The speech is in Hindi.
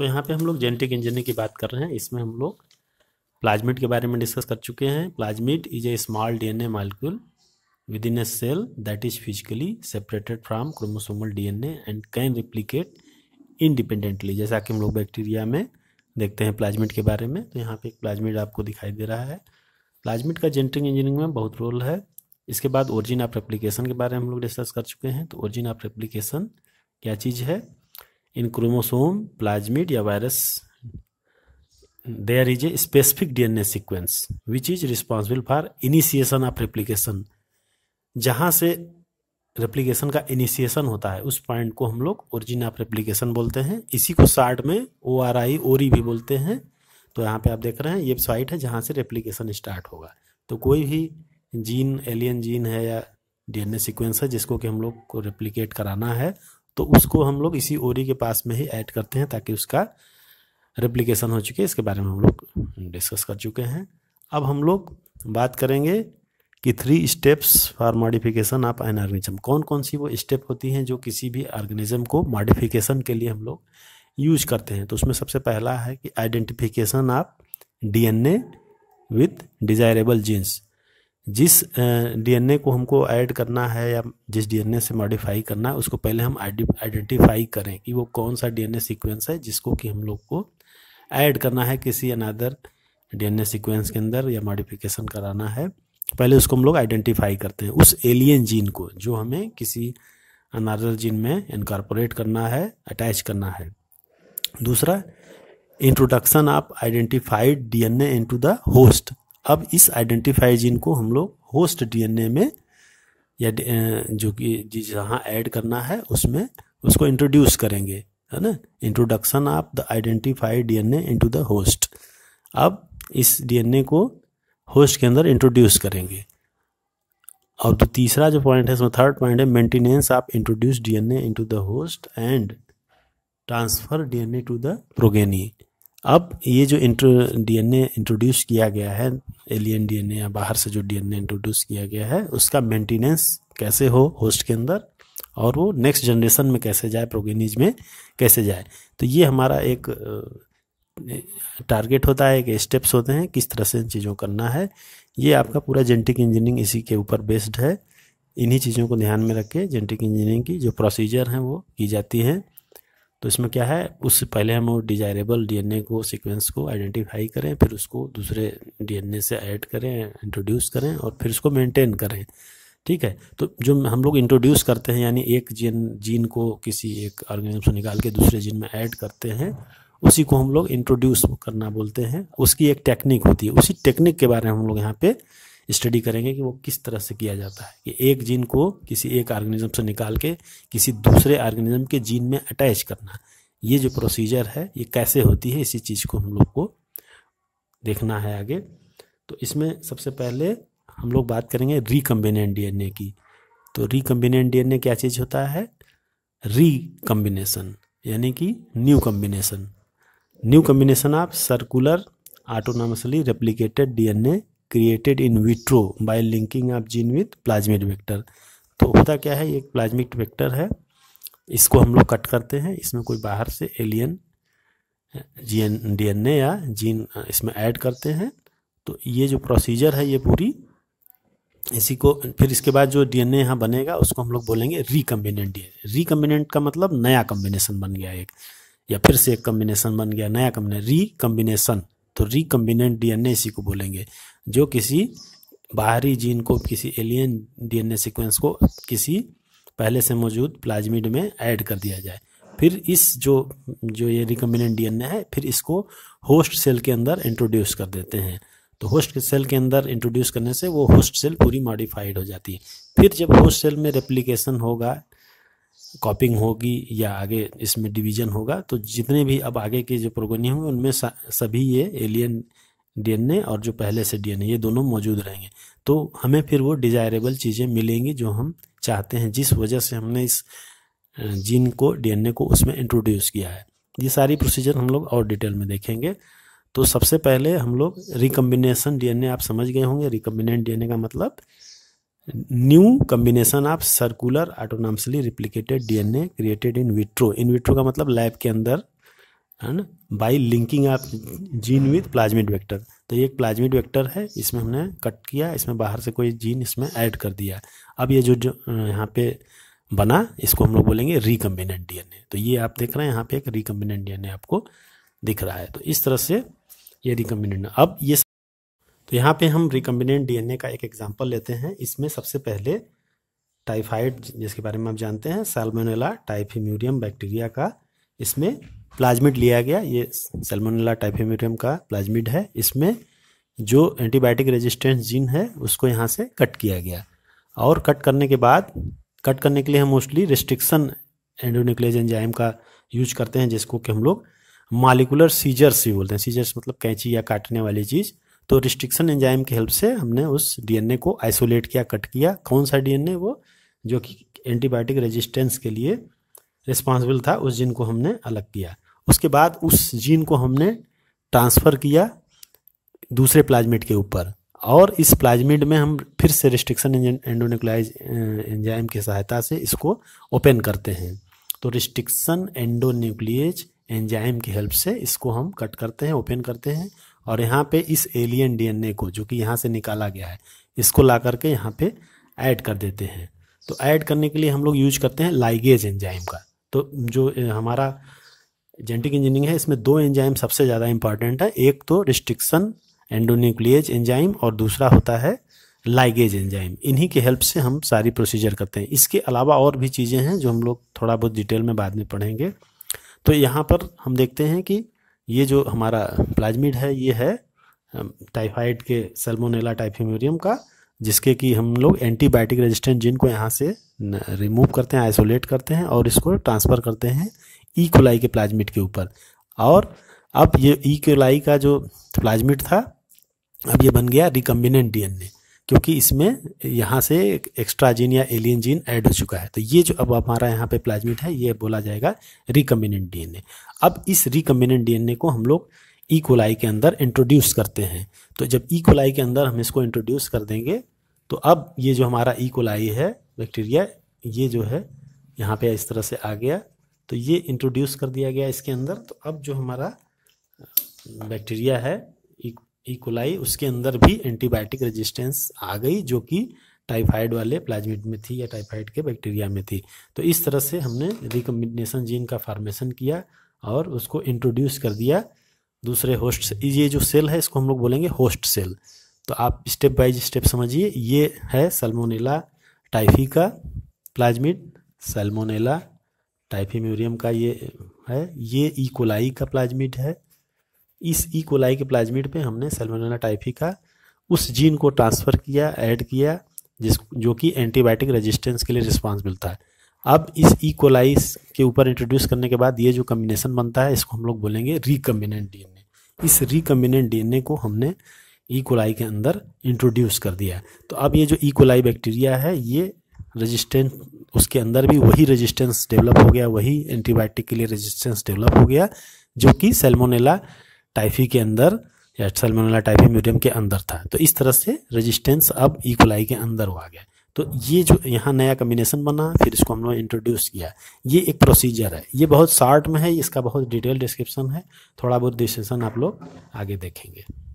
तो यहाँ पे हम लोग जेनेटिक इंजीनियरिंग की बात कर रहे हैं इसमें हम लोग प्लाज्मिट के बारे में डिस्कस कर चुके हैं plasmid is a small DNA molecule within a cell that is physically separated from chromosomal DNA and can replicate independently जैसा कि हम लोग बैक्टीरिया में देखते हैं प्लाज्मिट के बारे में तो यहाँ पे एक प्लाज्मिट आपको दिखाई दे रहा है प्लाज्मिट का जेनेटिक इंजीनियरिंग में बहुत रोल है इसके बाद ओरिजिन ऑफ एप्लीकेशन के बारे में हम लोग डिस्कस कर चुके हैं तो ओरिजिन ऑफ एप्लीकेशन क्या चीज़ है इन क्रोमोसोम प्लाज्मिड या virus there is a specific DNA sequence which is responsible for initiation of replication जहां से रेप्लीकेशन का इनिशिएशन होता है उस पॉइंट को हम लोग ओरिजिन ऑफ रेप्लीकेशन बोलते हैं इसी को शार्ट में ओ आर आई ओरी भी बोलते हैं तो यहाँ पे आप देख रहे हैं ये साइट है जहाँ से रेप्लीकेशन स्टार्ट होगा तो कोई भी जीन एलियन जीन है या डीएनए सीक्वेंस है जिसको कि हम लोग को रेप्लीकेट कराना है तो उसको हम लोग इसी ओरी के पास में ही ऐड करते हैं ताकि उसका रेप्लिकेशन हो चुके इसके बारे में हम लोग डिस्कस कर चुके हैं अब हम लोग बात करेंगे कि three steps for modification of an organism कौन कौन सी वो स्टेप होती हैं जो किसी भी ऑर्गेनिज्म को मॉडिफिकेशन के लिए हम लोग यूज करते हैं तो उसमें सबसे पहला है कि identification of DNA with desirable genes जिस डीएनए को हमको ऐड करना है या जिस डीएनए से मॉडिफाई करना है उसको पहले हम आइडेंटिफाई करें कि वो कौन सा डीएनए सीक्वेंस है जिसको कि हम लोग को ऐड करना है किसी अनादर डीएनए सीक्वेंस के अंदर या मॉडिफिकेशन कराना है पहले उसको हम लोग आइडेंटिफाई करते हैं उस एलियन जीन को जो हमें किसी अनादर जीन में इनकॉर्पोरेट करना है अटैच करना है दूसरा introduction of identified DNA into the host अब इस आइडेंटिफाई जीन को हम लोग होस्ट डीएनए में या जो कि जहाँ ऐड करना है उसमें उसको इंट्रोड्यूस करेंगे है ना introduction of the identified DNA into the host अब इस डीएनए को होस्ट के अंदर इंट्रोड्यूस करेंगे और तो तीसरा जो पॉइंट है इसमें थर्ड पॉइंट है maintenance of introduce DNA into the host and transfer DNA to the progeny अब ये जो इंट्रो डीएनए इंट्रोड्यूस किया गया है एलियन डीएनए या बाहर से जो डीएनए इंट्रोड्यूस किया गया है उसका मेंटेनेंस कैसे हो होस्ट के अंदर और वो नेक्स्ट जनरेशन में कैसे जाए प्रोगेनिज में कैसे जाए तो ये हमारा एक टारगेट होता है कि स्टेप्स होते हैं किस तरह से इन चीज़ों करना है ये आपका पूरा जेनेटिक इंजीनियरिंग इसी के ऊपर बेस्ड है इन्हीं चीज़ों को ध्यान में रख के जेनेटिक इंजीनियरिंग की जो प्रोसीजर हैं वो की जाती हैं तो इसमें क्या है उससे पहले हम डी डिजायरेबल डीएनए को सीक्वेंस को आइडेंटिफाई करें फिर उसको दूसरे डीएनए से ऐड करें इंट्रोड्यूस करें और फिर उसको मेंटेन करें ठीक है तो जो हम लोग इंट्रोड्यूस करते हैं यानी एक जीन जीन को किसी एक ऑर्गेनिज्म से निकाल के दूसरे जीन में ऐड करते हैं उसी को हम लोग इंट्रोड्यूस करना बोलते हैं उसकी एक टेक्निक होती है उसी टेक्निक के बारे में हम लोग यहाँ पे स्टडी करेंगे कि वो किस तरह से किया जाता है कि एक जीन को किसी एक ऑर्गेनिज्म से निकाल के किसी दूसरे ऑर्गेनिज्म के जीन में अटैच करना ये जो प्रोसीजर है ये कैसे होती है इसी चीज़ को हम लोग को देखना है आगे तो इसमें सबसे पहले हम लोग बात करेंगे रिकम्बिनेंट डीएनए की तो रिकम्बिनेंट डीएनए क्या चीज़ होता है रिकम्बिनेशन यानी कि new combination new combination of circular autonomously replicated DNA created in vitro by linking of gene with plasmid vector तो होता क्या है एक प्लाज्मिक वेक्टर है इसको हम लोग कट करते हैं इसमें कोई बाहर से alien gene D N A या जीन इसमें ऐड करते हैं तो ये जो प्रोसीजर है ये पूरी इसी को फिर इसके बाद जो डीएनए यहाँ बनेगा उसको हम लोग बोलेंगे रिकम्बिनेंट ए रिकम्बिनेंट का मतलब नया कम्बिनेशन बन गया एक या फिर से एक कम्बिनेशन बन गया नया कम्बिनेशन रिकम्बिनेशन तो रिकम्बिनेंट डीएनए इसी को बोलेंगे जो किसी बाहरी जीन को किसी एलियन डीएनए सीक्वेंस को किसी पहले से मौजूद प्लाज्मिड में ऐड कर दिया जाए फिर इस जो जो ये रिकम्बिनेंट डीएनए है फिर इसको होस्ट सेल के अंदर इंट्रोड्यूस कर देते हैं तो होस्ट सेल के अंदर इंट्रोड्यूस करने से वो होस्ट सेल पूरी मॉडिफाइड हो जाती है फिर जब होस्ट सेल में रेप्लिकेशन होगा कॉपिंग होगी या आगे इसमें डिवीजन होगा तो जितने भी अब आगे के जो प्रोगोनी होंगे उनमें सभी ये एलियन डीएनए और जो पहले से डीएनए ये दोनों मौजूद रहेंगे तो हमें फिर वो डिजायरेबल चीज़ें मिलेंगी जो हम चाहते हैं जिस वजह से हमने इस जीन को डीएनए को उसमें इंट्रोड्यूस किया है ये सारी प्रोसीजर हम लोग और डिटेल में देखेंगे तो सबसे पहले हम लोग रिकम्बिनेशन डी आप समझ गए होंगे रिकम्बिनेट डी का मतलब new combination of circular autonomously replicated DNA created in vitro in vitro का मतलब लैब के अंदर ना by linking of gene with plasmid vector तो ये एक प्लाज्मिड वेक्टर है इसमें हमने कट किया इसमें बाहर से कोई जीन इसमें ऐड कर दिया अब ये जो जो यहाँ पे बना इसको हम लोग बोलेंगे रिकम्बिनेंट डीएनए तो ये आप देख रहे हैं यहाँ पे एक रिकम्बिनेंट डीएनए आपको दिख रहा है तो इस तरह से ये रिकम्बिनेंट अब ये तो यहाँ पे हम रिकम्बिनेंट डीएनए का एक एग्जाम्पल लेते हैं इसमें सबसे पहले टाइफाइड जिसके बारे में आप जानते हैं सेलमोनेला टाइफिम्यूरियम बैक्टीरिया का इसमें प्लाज्मिड लिया गया ये सेलमोनेला टाइफिम्यूरियम का प्लाज्मिड है इसमें जो एंटीबायोटिक रेजिस्टेंस जीन है उसको यहाँ से कट किया गया और कट करने के बाद कट करने के लिए हम मोस्टली रिस्ट्रिक्शन एंडोनिक्लेज एंजाइम का यूज करते हैं जिसको कि हम लोग मालिकुलर सीजर्स भी बोलते हैं सीजर्स मतलब कैंची या काटने वाली चीज़ तो रिस्ट्रिक्शन एंजाइम की हेल्प से हमने उस डीएनए को आइसोलेट किया कट किया कौन सा डीएनए वो जो कि एंटीबायोटिक रेजिस्टेंस के लिए रिस्पॉन्सिबल था उस जीन को हमने अलग किया उसके बाद उस जीन को हमने ट्रांसफ़र किया दूसरे प्लाज्मिड के ऊपर और इस प्लाज्मिड में हम फिर से रिस्ट्रिक्शन एंडोनिकुलाइज एंजाइम की सहायता से इसको ओपन करते हैं तो रिस्ट्रिक्शन एंडोन्यूक्लिएज एंजाइम की हेल्प से इसको हम कट करते हैं ओपन करते हैं और यहाँ पे इस एलियन डीएनए को जो कि यहाँ से निकाला गया है इसको ला करके यहाँ पे ऐड कर देते हैं तो ऐड करने के लिए हम लोग यूज करते हैं लाइगेज एंजाइम का तो जो हमारा जेंटिक इंजीनियरिंग है इसमें दो एंजाइम सबसे ज़्यादा इंपॉर्टेंट है एक तो रिस्ट्रिक्शन एंडोन्यूक्लियज एंजाइम और दूसरा होता है लाइगेज एंजाइम इन्हीं के हेल्प से हम सारी प्रोसीजर करते हैं इसके अलावा और भी चीज़ें हैं जो हम लोग थोड़ा बहुत डिटेल में बाद में पढ़ेंगे तो यहाँ पर हम देखते हैं कि ये जो हमारा प्लाज्मिड है ये है टाइफाइड के सल्मोनेला टाइफिमेरियम का जिसके कि हम लोग एंटीबायोटिक रेजिस्टेंट जिनको यहाँ से रिमूव करते हैं आइसोलेट करते हैं और इसको ट्रांसफ़र करते हैं ई e. कोलाई के प्लाज्मिड के ऊपर और अब ये ई e. कोलाई का जो प्लाज्मिड था अब ये बन गया रिकम्बिनेंट डीएनए क्योंकि इसमें यहाँ से एक्स्ट्रा जीन या एलियन जीन ऐड हो चुका है तो ये जो अब हमारा यहाँ पे प्लाज्मिट है ये बोला जाएगा रिकम्बिनेंट डीएनए अब इस रिकम्बिनेंट डीएनए को हम लोग ई e. कोलाई के अंदर इंट्रोड्यूस करते हैं तो जब ई e. कोलाई के अंदर हम इसको इंट्रोड्यूस कर देंगे तो अब ये जो हमारा ई e. कोलाई है बैक्टीरिया ये जो है यहाँ पे इस तरह से आ गया तो ये इंट्रोड्यूस कर दिया गया इसके अंदर तो अब जो हमारा बैक्टीरिया है इकोलाई e उसके अंदर भी एंटीबायोटिक रेजिस्टेंस आ गई जो कि टाइफाइड वाले प्लाज्मिड में थी या टाइफाइड के बैक्टीरिया में थी तो इस तरह से हमने रिकम्बिनेशन जीन का फार्मेशन किया और उसको इंट्रोड्यूस कर दिया दूसरे होस्ट से ये जो सेल है इसको हम लोग बोलेंगे होस्ट सेल तो आप स्टेप बाय स्टेप समझिए ये है सलमोनेला टाइफी का प्लाज्मिड सलमोनेला टाइफी म्यूरियम का ये है ये ईकोलाई e का प्लाज्मिड है इस ई e. कोलाई के प्लाज्मिड पे हमने सेलमोनेला टाइफी का उस जीन को ट्रांसफ़र किया ऐड किया जिस जो कि एंटीबायोटिक रेजिस्टेंस के लिए रिस्पॉन्स मिलता है अब इस ई e. कोलाई के ऊपर इंट्रोड्यूस करने के बाद ये जो कम्बिनेशन बनता है इसको हम लोग बोलेंगे रिकम्बिनेंट डीएनए इस रिकम्बिनेंट डीएनए को हमने ई e. कोलाई के अंदर इंट्रोड्यूस कर दिया है तो अब ये जो ई कोलाई बैक्टीरिया है ये रेजिस्टेंट उसके अंदर भी वही रेजिस्टेंस डेवलप हो गया वही एंटीबायोटिक के लिए रेजिस्टेंस डेवलप हो गया जो कि सेल्मोनेला टाइफी के अंदर या सलमोनेला टाइफी मीडियम के अंदर था तो इस तरह से रेजिस्टेंस अब इकोलाई के अंदर हुआ गया तो ये जो यहाँ नया कम्बिनेशन बना फिर इसको हम लोग इंट्रोड्यूस किया ये एक प्रोसीजर है ये बहुत शार्ट में है इसका बहुत डिटेल डिस्क्रिप्शन है थोड़ा बहुत डिस्क्रिप्शन आप लोग आगे देखेंगे